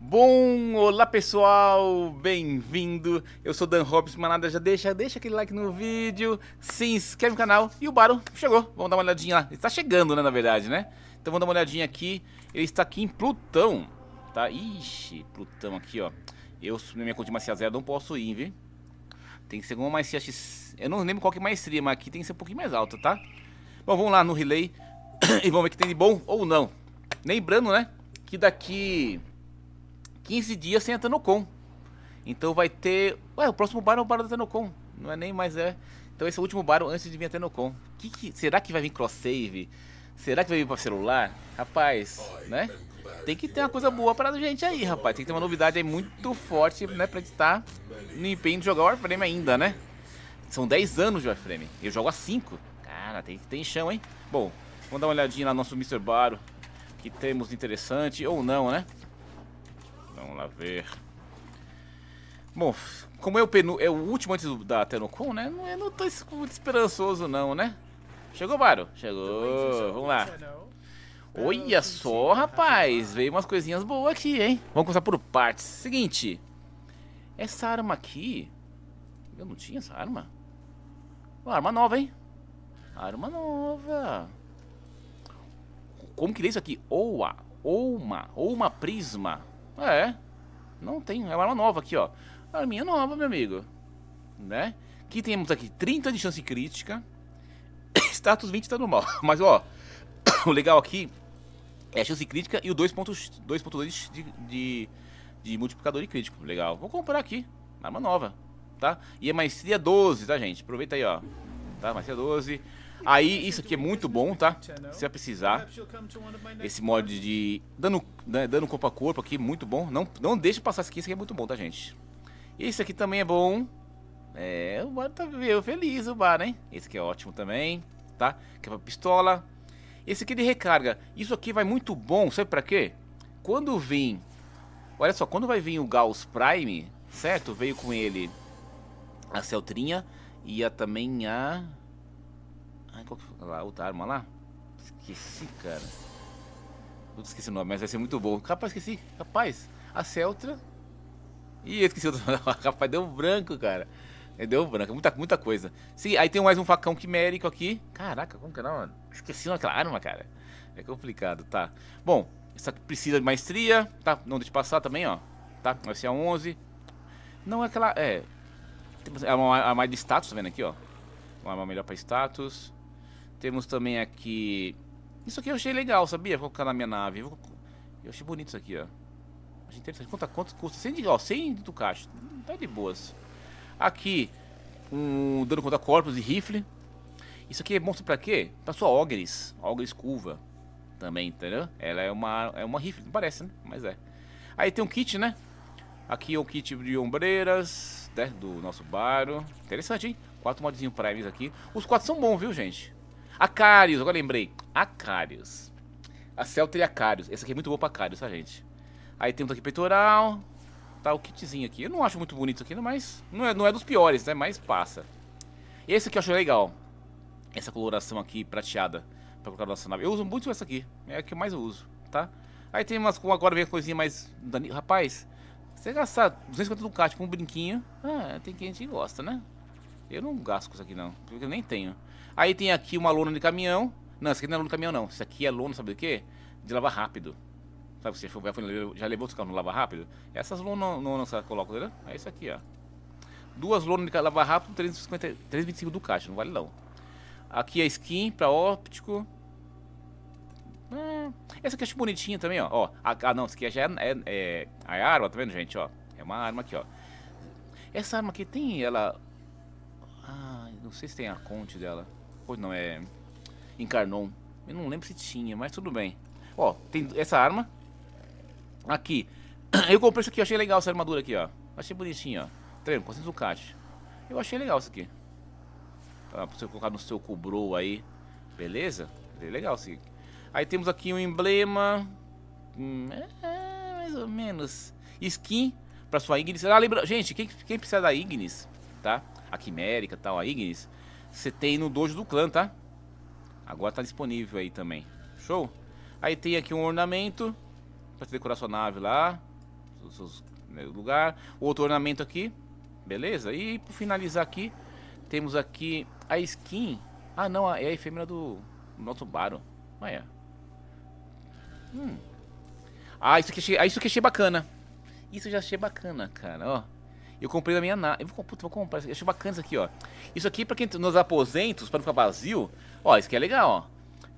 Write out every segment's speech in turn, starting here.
Bom, olá pessoal, bem-vindo. Eu sou Dan mas manada, já deixa, deixa aquele like no vídeo, se inscreve no canal e o Baron chegou. Vamos dar uma olhadinha lá. Ele está chegando, né, na verdade, né? Então vamos dar uma olhadinha aqui. Ele está aqui em Plutão, tá? Ixi, Plutão aqui, ó. Eu, na minha conta de macia zero, não posso ir, viu? Tem que ser uma macia X... Eu não lembro qual que é maestria, mas aqui tem que ser um pouquinho mais alta, tá? Bom, vamos lá no relay e vamos ver que tem de bom ou não. Lembrando, né, que daqui 15 dias sem a Tanocon. Então vai ter. Ué, o próximo bar é o bar da Tanocon. Não é nem mais é. Então esse é o último bar antes de vir a Tanocon. Que que... Será que vai vir cross-save? Será que vai vir para celular? Rapaz, né? Tem que ter uma coisa boa pra gente aí, rapaz. Tem que ter uma novidade aí muito forte, né? Pra gente estar tá no empenho de jogar Warframe ainda, né? São 10 anos de Warframe. Eu jogo há 5. Cara, tem, tem chão, hein? Bom, vamos dar uma olhadinha lá no nosso Mr. Baro. Que temos interessante ou não, né? Vamos lá ver. Bom, como é o, penu é o último antes da Tenocon, né? Não, eu é, não tô muito esperançoso não, né? Chegou, Baro? Chegou. Vamos lá. Olha só, rapaz. Veio umas coisinhas boas aqui, hein? Vamos começar por partes. Seguinte. Essa arma aqui... Eu não tinha essa arma. Uma arma nova, hein? Arma nova. Como que lê é isso aqui? Oa. Ouma. Ouma Prisma. Ah, é. Não tem. É uma arma nova aqui, ó. Arminha nova, meu amigo. Né? Que temos aqui 30 de chance crítica. Status 20 tá normal. Mas, ó. O legal aqui é a chance crítica e o 2.2 de, de, de multiplicador de crítico. Legal. Vou comprar aqui. Arma é nova. Tá? E é maestria 12, tá, gente? Aproveita aí, ó. Tá? Maestria 12. Aí, isso aqui é muito bom, tá? Se você precisar. Esse mod de dano, né, dano corpo a corpo aqui, muito bom. Não, não deixa passar isso aqui, isso aqui é muito bom, tá, gente? Esse aqui também é bom. É, o bar tá meio feliz, o bar, hein? Esse aqui é ótimo também, tá? Que é pra pistola. Esse aqui é de recarga. Isso aqui vai muito bom, sabe pra quê? Quando vem Olha só, quando vai vir o Gauss Prime, certo? Veio com ele a Celtrinha e a também a... Ai, qual que... Lá, outra arma lá? Esqueci, cara. Eu esqueci o nome, mas vai ser muito bom. Rapaz, esqueci. Rapaz, a Celtra. Ih, eu esqueci o outro... nome. Rapaz, deu branco, cara. É, deu branco, é muita, muita coisa. Sim, aí tem mais um facão quimérico aqui. Caraca, como que não, é mano? Esqueci aquela arma, cara. É complicado, tá. Bom, essa aqui precisa de maestria, tá? Não deixa passar também, ó. Tá? Vai ser a 11. Não é aquela... É... É uma arma de status, tá vendo aqui, ó. Uma arma melhor pra status. Temos também aqui... Isso aqui eu achei legal, sabia? Vou colocar na minha nave. Eu achei bonito isso aqui, ó. Achei interessante. Quanto, quanto custa? 100 de, ó, 100 do caixa. Hum, tá de boas. Aqui, um dano contra corpos e rifle. Isso aqui é bom pra quê? Pra sua Ogres. Ogres curva. Também, entendeu? Ela é uma, é uma rifle, não parece, né? Mas é. Aí tem um kit, né? Aqui é o um kit de ombreiras, né? Do nosso baro. Interessante, hein? Quatro modzinhos primes aqui. Os quatro são bons, viu, gente? Acários, agora lembrei. Acários. A Celta e Acários. Esse aqui é muito bom pra Acários, tá, gente? Aí tem um aqui peitoral. Tá o kitzinho aqui. Eu não acho muito bonito aqui, mas não é, não é dos piores, né? Mas passa. Esse aqui eu acho legal. Essa coloração aqui prateada pra colocar na nossa nave. Eu uso muito essa aqui. É a que eu mais uso, tá? Aí tem umas. Agora vem a coisinha mais. Rapaz, você gastar 250 Ducati com um brinquinho. Ah, tem quem a gente gosta, né? Eu não gasto com isso aqui não, porque eu nem tenho. Aí tem aqui uma lona de caminhão. Não, isso aqui não é lona de caminhão não. Isso aqui é lona, sabe do quê? De lavar rápido. Sabe, você já levou os carros no lavar rápido? Essas lonas, lonas que coloca, É isso aqui, ó. Duas lonas de lavar rápido, 325 do caixa, não vale não. Aqui a é skin pra óptico. Hum, essa aqui eu acho bonitinha também, ó. ó ah, não, isso aqui já é, é, é, a é arma, tá vendo, gente? Ó, é uma arma aqui, ó. Essa arma aqui tem ela não sei se tem a conte dela. pois não, é... Encarnon. Eu não lembro se tinha, mas tudo bem. Ó, tem essa arma. Aqui. Eu comprei isso aqui, achei legal essa armadura aqui, ó. Achei bonitinho, ó. Treino, 400 Ducati. Eu achei legal isso aqui. Tá, pra você colocar no seu cobrou aí. Beleza? Legal sim Aí temos aqui um emblema. Hum, é, é, mais ou menos. Skin pra sua Ignis. Ah, lembra... Gente, quem, quem precisa da Ignis, tá? a Quimérica e tal, a Ignis, você tem no dojo do clã, tá? Agora tá disponível aí também. Show? Aí tem aqui um ornamento pra você decorar sua nave lá. Seu né, lugar. Outro ornamento aqui. Beleza? E pra finalizar aqui, temos aqui a skin. Ah, não, é a efêmera do nosso Baro. olha. Hum. Ah, isso que achei, ah, isso que achei bacana. Isso eu já achei bacana, cara, ó. Eu comprei na minha nave. Eu vou, puta, vou comprar. Eu achei bacana isso aqui, ó. Isso aqui, pra quem nos aposentos, pra não ficar vazio. Ó, isso aqui é legal, ó.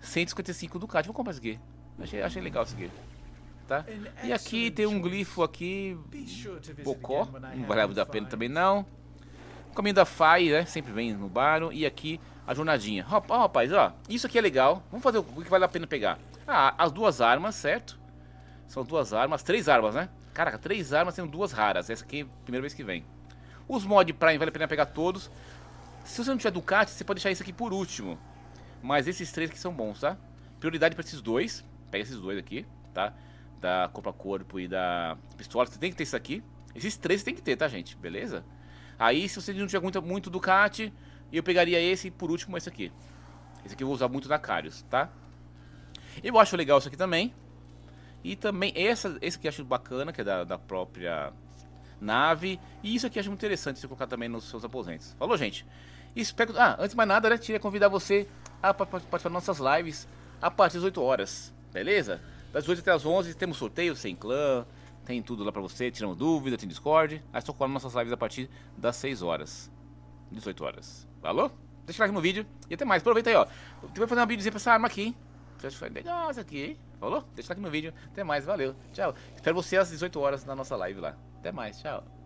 155 Ducati. Vou comprar isso aqui. Achei, achei legal isso aqui. Tá? É e aqui tem um glifo aqui. Bocó. Não vale a pena também, não. O caminho da FAI, né? Sempre vem no bar. E aqui a jornadinha. Ó, rapaz, ó. Isso aqui é legal. Vamos fazer o que vale a pena pegar. Ah, as duas armas, certo? São duas armas, três armas, né? Caraca, três armas sendo duas raras. Essa aqui é a primeira vez que vem. Os mod Prime vale a pena pegar todos. Se você não tiver Ducati, você pode deixar esse aqui por último. Mas esses três aqui são bons, tá? Prioridade pra esses dois. Pega esses dois aqui, tá? Da copa corpo e da pistola. Você tem que ter isso aqui. Esses três tem que ter, tá, gente? Beleza? Aí, se você não tiver muito, muito Ducati, eu pegaria esse e por último esse aqui. Esse aqui eu vou usar muito na Carius, tá? Eu acho legal isso aqui também. E também essa, esse que eu acho bacana, que é da, da própria nave. E isso aqui eu acho muito interessante você colocar também nos seus aposentos. Falou, gente? Espero... Ah, antes de mais nada, né, queria convidar você a participar das nossas lives a partir das 8 horas, beleza? Das 8 até as 11 temos sorteio sem clã, tem tudo lá pra você, Tiramos dúvida, tem Discord. Aí só colar nossas lives a partir das 6 horas, 18 horas. Falou? Deixa o like no vídeo e até mais. Aproveita aí, ó. Tu vai fazer uma videozinha pra essa arma aqui, hein? deixa foi legal isso aqui, hein? Falou? Deixa aqui no vídeo. Até mais, valeu. Tchau. Espero você às 18 horas na nossa live lá. Até mais, tchau.